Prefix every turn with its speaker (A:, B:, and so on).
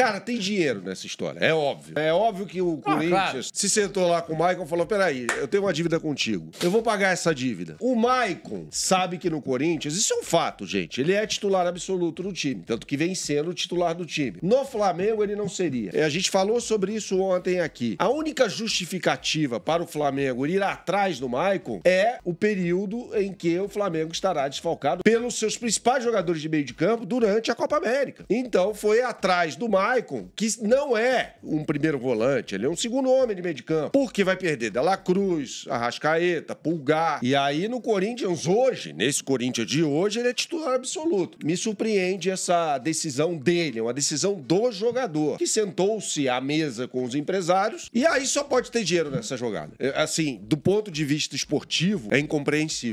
A: Cara, tem dinheiro nessa história, é óbvio. É óbvio que o ah, Corinthians claro. se sentou lá com o Maicon e falou: peraí, eu tenho uma dívida contigo. Eu vou pagar essa dívida. O Maicon sabe que no Corinthians, isso é um fato, gente. Ele é titular absoluto do time. Tanto que vem sendo titular do time. No Flamengo, ele não seria. A gente falou sobre isso ontem aqui. A única justificativa para o Flamengo ir atrás do Maicon é o período em que o Flamengo estará desfalcado pelos seus principais jogadores de meio de campo durante a Copa América. Então foi atrás do Maicon Maicon, que não é um primeiro volante, ele é um segundo homem de meio de campo. Porque vai perder Dela Cruz, Arrascaeta, Pulgar. E aí no Corinthians hoje, nesse Corinthians de hoje, ele é titular absoluto. Me surpreende essa decisão dele, é uma decisão do jogador, que sentou-se à mesa com os empresários e aí só pode ter dinheiro nessa jogada. É, assim, do ponto de vista esportivo, é incompreensível.